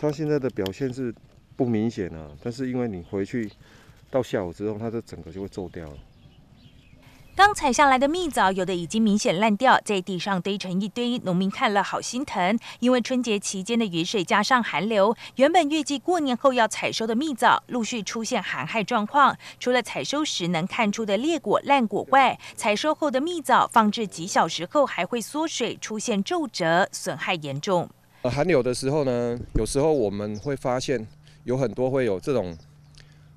它现在的表现是不明显的，但是因为你回去到下午之后，它的整个就会皱掉了。刚采下来的蜜枣有的已经明显烂掉，在地上堆成一堆，农民看了好心疼。因为春节期间的雨水加上寒流，原本预计过年后要采收的蜜枣陆续出现寒害状况。除了采收时能看出的裂果、烂果外，采收后的蜜枣放置几小时后还会缩水、出现皱褶，损害严重。寒有的时候呢，有时候我们会发现有很多会有这种，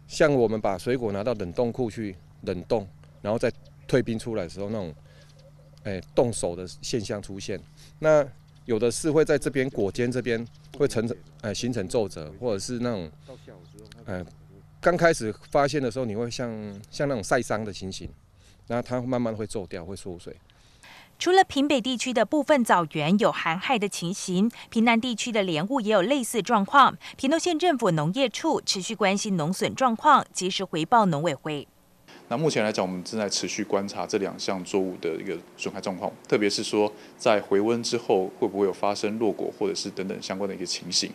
像我们把水果拿到冷冻库去冷冻，然后再退冰出来的时候，那种哎冻手的现象出现。那有的是会在这边果肩这边会成呃形成皱褶，或者是那种呃刚开始发现的时候，你会像像那种晒伤的情形，那它慢慢会皱掉，会缩水。除了平北地区的部分枣园有寒害的情形，平南地区的莲雾也有类似状况。平东县政府农业处持续关心农损状况，及时回报农委会。那目前来讲，我们正在持续观察这两项作物的一个损害状况，特别是说在回温之后会不会有发生落果或者是等等相关的一个情形。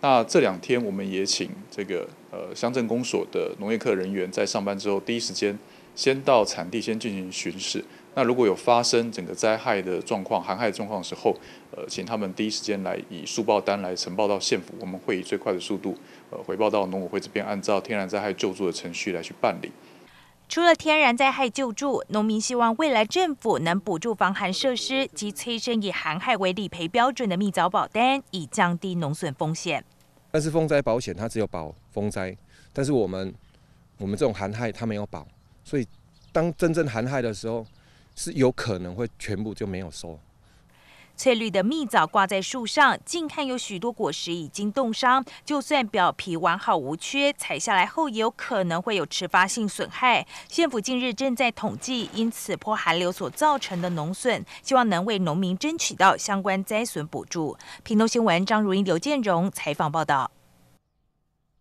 那这两天我们也请这个呃乡镇公所的农业科人员在上班之后第一时间先到产地先进行巡视。那如果有发生整个灾害的状况、寒害状况的时候，呃，请他们第一时间来以速报单来呈报到县府，我们会以最快的速度，呃，回报到农委会这边，按照天然灾害救助的程序来去办理。除了天然灾害救助，农民希望未来政府能补助防寒设施及催生以寒害为理赔标准的密早保单，以降低农损风险。但是风灾保险它只有保风灾，但是我们我们这种寒害它没有保，所以当真正寒害的时候。是有可能会全部就没有收。翠绿的蜜枣挂在树上，近看有许多果实已经冻伤，就算表皮完好无缺，采下来后也有可能会有迟发性损害。县府近日正在统计因此破寒流所造成的农损，希望能为农民争取到相关灾损补助。屏东新闻张如英、刘建荣采访报道。